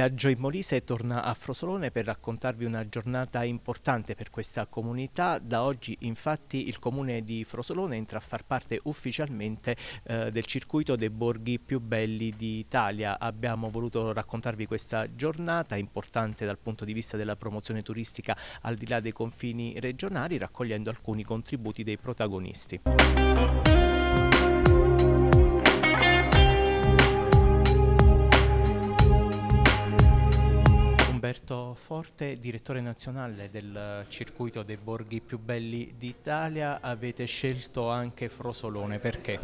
viaggio in Molise torna a Frosolone per raccontarvi una giornata importante per questa comunità. Da oggi infatti il comune di Frosolone entra a far parte ufficialmente eh, del circuito dei borghi più belli d'Italia. Abbiamo voluto raccontarvi questa giornata importante dal punto di vista della promozione turistica al di là dei confini regionali raccogliendo alcuni contributi dei protagonisti. Roberto Forte, direttore nazionale del circuito dei borghi più belli d'Italia, avete scelto anche Frosolone, perché?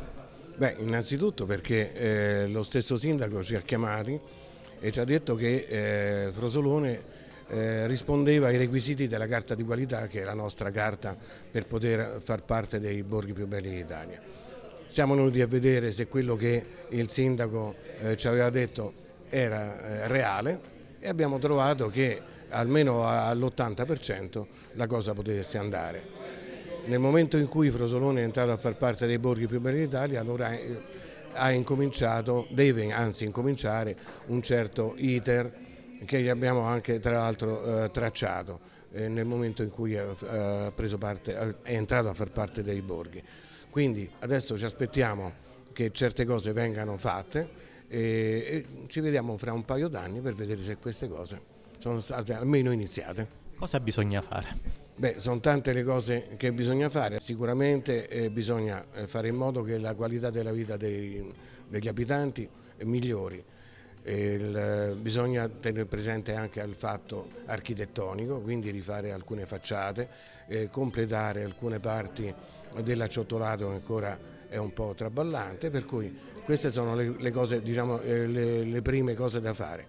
Beh, innanzitutto perché eh, lo stesso sindaco ci ha chiamati e ci ha detto che eh, Frosolone eh, rispondeva ai requisiti della carta di qualità che è la nostra carta per poter far parte dei borghi più belli d'Italia. Siamo venuti a vedere se quello che il sindaco eh, ci aveva detto era eh, reale e abbiamo trovato che almeno all'80% la cosa potesse andare. Nel momento in cui Frosolone è entrato a far parte dei borghi più belli d'Italia, allora eh, ha incominciato, deve anzi incominciare un certo iter che gli abbiamo anche tra l'altro eh, tracciato eh, nel momento in cui eh, eh parte, eh, è entrato a far parte dei borghi. Quindi adesso ci aspettiamo che certe cose vengano fatte e, e ci vediamo fra un paio d'anni per vedere se queste cose sono state almeno iniziate. Cosa bisogna fare? Beh, sono tante le cose che bisogna fare, sicuramente eh, bisogna eh, fare in modo che la qualità della vita dei, degli abitanti migliori. Il, eh, bisogna tenere presente anche il fatto architettonico, quindi rifare alcune facciate, eh, completare alcune parti dell'acciottolato che ancora è un po' traballante, per cui queste sono le, le, cose, diciamo, eh, le, le prime cose da fare.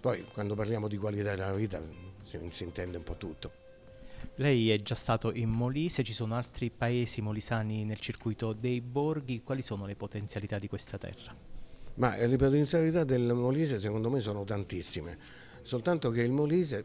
Poi quando parliamo di qualità della vita si, si intende un po' tutto. Lei è già stato in Molise, ci sono altri paesi molisani nel circuito dei borghi, quali sono le potenzialità di questa terra? Ma eh, le potenzialità del Molise secondo me sono tantissime, soltanto che il Molise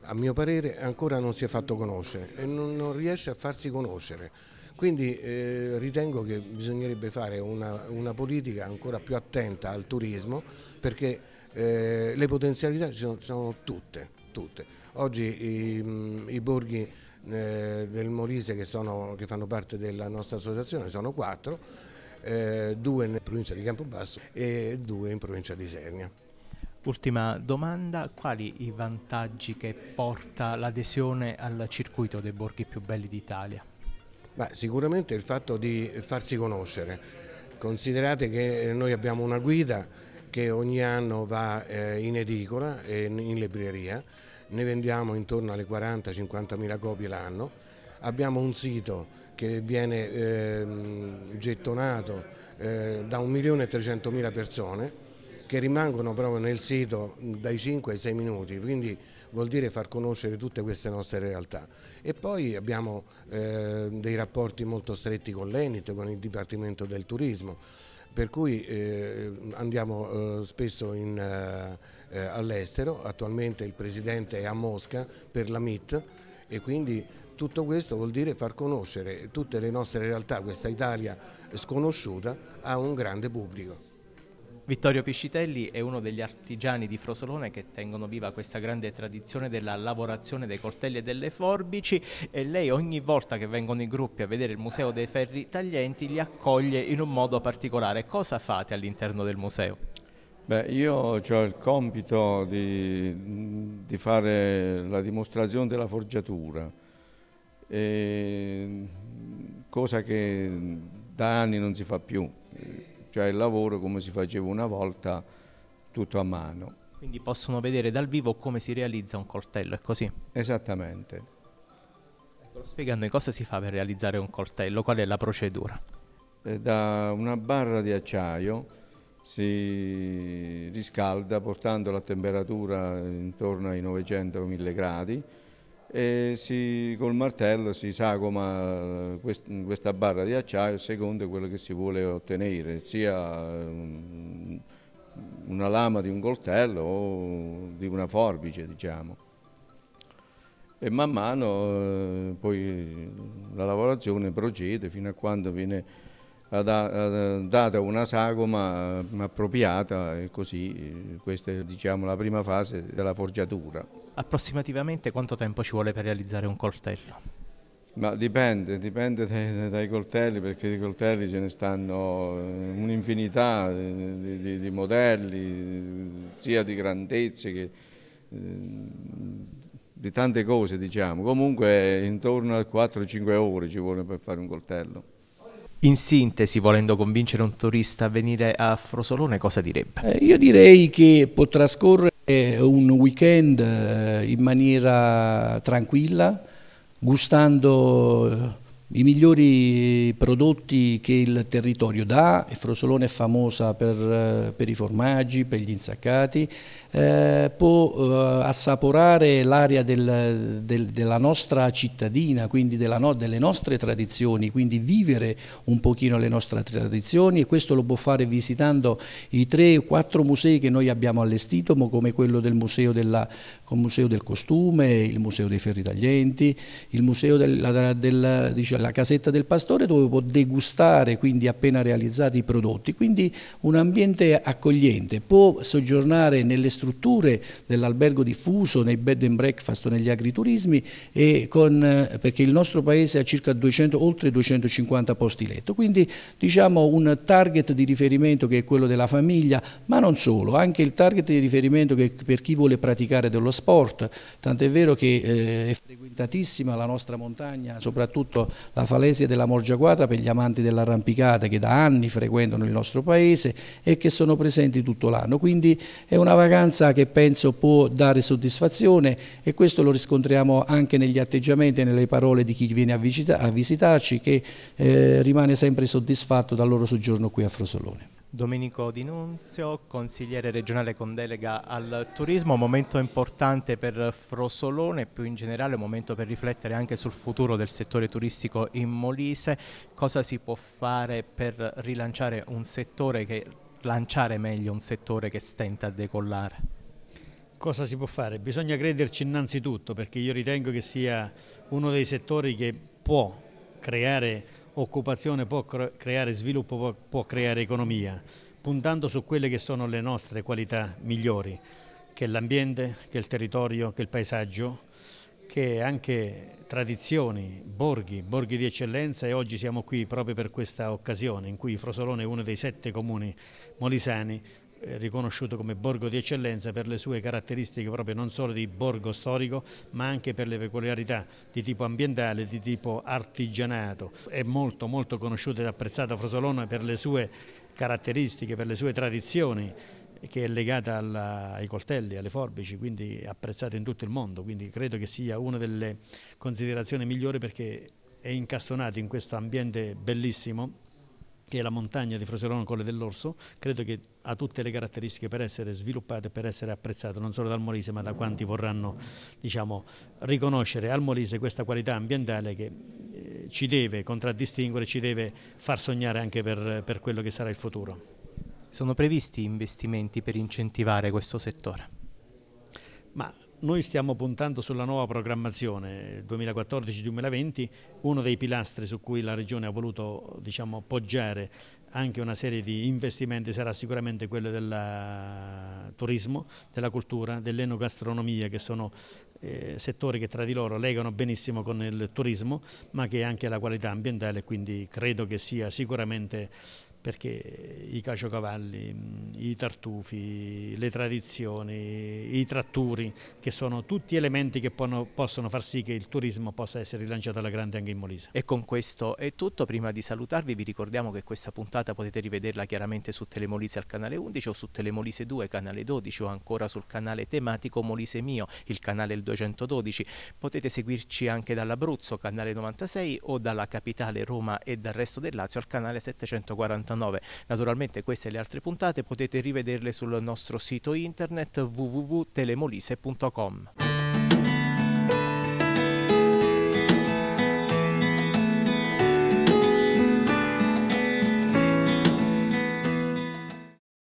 a mio parere ancora non si è fatto conoscere e non, non riesce a farsi conoscere quindi eh, ritengo che bisognerebbe fare una, una, politica ancora più attenta al turismo perché eh, le potenzialità ci sono, sono tutte, tutte. Oggi i, i borghi eh, del Molise che, sono, che fanno parte della nostra associazione sono quattro, eh, due in provincia di Campobasso e due in provincia di Sernia. Ultima domanda, quali i vantaggi che porta l'adesione al circuito dei borghi più belli d'Italia? Beh, sicuramente il fatto di farsi conoscere. Considerate che eh, noi abbiamo una guida che ogni anno va eh, in edicola e in libreria, ne vendiamo intorno alle 40-50 mila copie l'anno, abbiamo un sito che viene eh, gettonato eh, da 1.300.000 persone che rimangono proprio nel sito dai 5 ai 6 minuti, quindi vuol dire far conoscere tutte queste nostre realtà. E poi abbiamo eh, dei rapporti molto stretti con l'ENIT, con il Dipartimento del Turismo, per cui eh, andiamo eh, spesso eh, eh, all'estero, attualmente il Presidente è a Mosca per la MIT e quindi tutto questo vuol dire far conoscere tutte le nostre realtà, questa Italia sconosciuta, a un grande pubblico. Vittorio Piscitelli è uno degli artigiani di Frosolone che tengono viva questa grande tradizione della lavorazione dei coltelli e delle forbici e lei ogni volta che vengono i gruppi a vedere il Museo dei Ferri Taglienti li accoglie in un modo particolare. Cosa fate all'interno del museo? Beh, io ho il compito di, di fare la dimostrazione della forgiatura, e, cosa che da anni non si fa più cioè il lavoro come si faceva una volta tutto a mano. Quindi possono vedere dal vivo come si realizza un coltello, è così? Esattamente. Ecco, spiegando cosa si fa per realizzare un coltello, qual è la procedura? Eh, da una barra di acciaio si riscalda portandola a temperatura intorno ai 900-1000 gradi, e si, col martello si sagoma eh, questa barra di acciaio secondo quello che si vuole ottenere, sia mm, una lama di un coltello o di una forbice diciamo. E man mano eh, poi la lavorazione procede fino a quando viene eh, eh, data una sagoma eh, appropriata e così questa è diciamo, la prima fase della forgiatura. Approssimativamente quanto tempo ci vuole per realizzare un coltello? Ma dipende, dipende dai, dai coltelli perché di coltelli ce ne stanno un'infinità di, di, di, modelli, sia di grandezze che di tante cose diciamo. Comunque intorno a 4-5 ore ci vuole per fare un coltello. In sintesi, volendo convincere un turista a venire a Frosolone, cosa direbbe? Eh, io direi che può trascorrere un weekend eh, in maniera tranquilla, gustando eh, i migliori prodotti che il territorio dà, e Frosolone è famosa per, eh, per i formaggi, per gli insaccati, eh, può eh, assaporare l'aria del, del, della nostra cittadina, quindi della no, delle nostre tradizioni, quindi vivere un pochino le nostre tradizioni e questo lo può fare visitando i tre o quattro musei che noi abbiamo allestito, come quello del museo, della, museo del costume, il museo dei ferri taglienti, il museo della, della diciamo, casetta del pastore dove può degustare quindi appena realizzati i prodotti, quindi un ambiente accogliente, può soggiornare nelle strutture strutture dell'albergo diffuso, nei bed and breakfast, negli agriturismi, con, eh, perché il nostro paese ha circa 200, oltre 250 posti letto. Quindi diciamo un target di riferimento che è quello della famiglia, ma non solo, anche il target di riferimento che per chi vuole praticare dello sport, tant'è vero che eh, è frequentatissima la nostra montagna, soprattutto la falesia della Morgia Quadra per gli amanti dell'arrampicata che da anni frequentano il nostro paese e che sono presenti tutto l'anno, quindi è una vacanza maggioranza che penso può dare soddisfazione e questo lo riscontriamo anche negli atteggiamenti e nelle parole di chi viene a, visita a visitarci che eh, rimane sempre soddisfatto dal loro soggiorno qui a Frosolone. Domenico Di Nunzio, consigliere regionale con delega al turismo, momento importante per Frosolone e più in generale un momento per riflettere anche sul futuro del settore turistico in Molise, cosa si può fare per rilanciare un settore che lanciare meglio un settore che stenta a decollare? Cosa si può fare? Bisogna crederci innanzitutto perché io ritengo che sia uno dei settori che può creare occupazione, può creare sviluppo, può, creare economia, puntando su quelle che sono le nostre qualità migliori, che è l'ambiente, che è il territorio, che è il paesaggio perché anche tradizioni, borghi, borghi di eccellenza e oggi siamo qui proprio per questa occasione in cui Frosolone è uno dei sette comuni molisani eh, riconosciuto come borgo di eccellenza per le sue caratteristiche proprio non solo di borgo storico ma anche per le peculiarità di tipo ambientale, di tipo artigianato. È molto molto conosciuto ed apprezzato Frosolone per le sue caratteristiche, per le sue tradizioni che è legata alla, ai coltelli, alle forbici, quindi apprezzata in tutto il mondo, quindi credo che sia una delle considerazioni migliori perché è incastonato in questo ambiente bellissimo che è la montagna di Frosinone Colle dell'Orso, credo che ha tutte le caratteristiche per essere sviluppata e per essere apprezzata non solo dal Molise ma da quanti vorranno diciamo, riconoscere al Molise questa qualità ambientale che eh, ci deve contraddistinguere, ci deve far sognare anche per, per quello che sarà il futuro. Sono previsti investimenti per incentivare questo settore? Ma noi stiamo puntando sulla nuova programmazione 2014-2020, uno dei pilastri su cui la Regione ha voluto diciamo, poggiare anche una serie di investimenti sarà sicuramente quello del turismo, della cultura, dell'enogastronomia che sono eh, settori che tra di loro legano benissimo con il turismo ma che è anche la qualità ambientale quindi credo che sia sicuramente perché i caciocavalli, mm, i tartufi, le tradizioni, i tratturi, che sono tutti elementi che possono far sì che il turismo possa essere rilanciato alla grande anche in Molise. E con questo è tutto, prima di salutarvi vi ricordiamo che questa puntata potete rivederla chiaramente su Telemolise al canale 11 o su Telemolise 2, canale 12 o ancora sul canale tematico Molise Mio, il canale 212. Potete seguirci anche dall'Abruzzo, canale 96 o dalla capitale Roma e dal resto del Lazio al canale 749. 19. Naturalmente queste e le altre puntate potete rivederle sul nostro sito internet www.telemolise.com.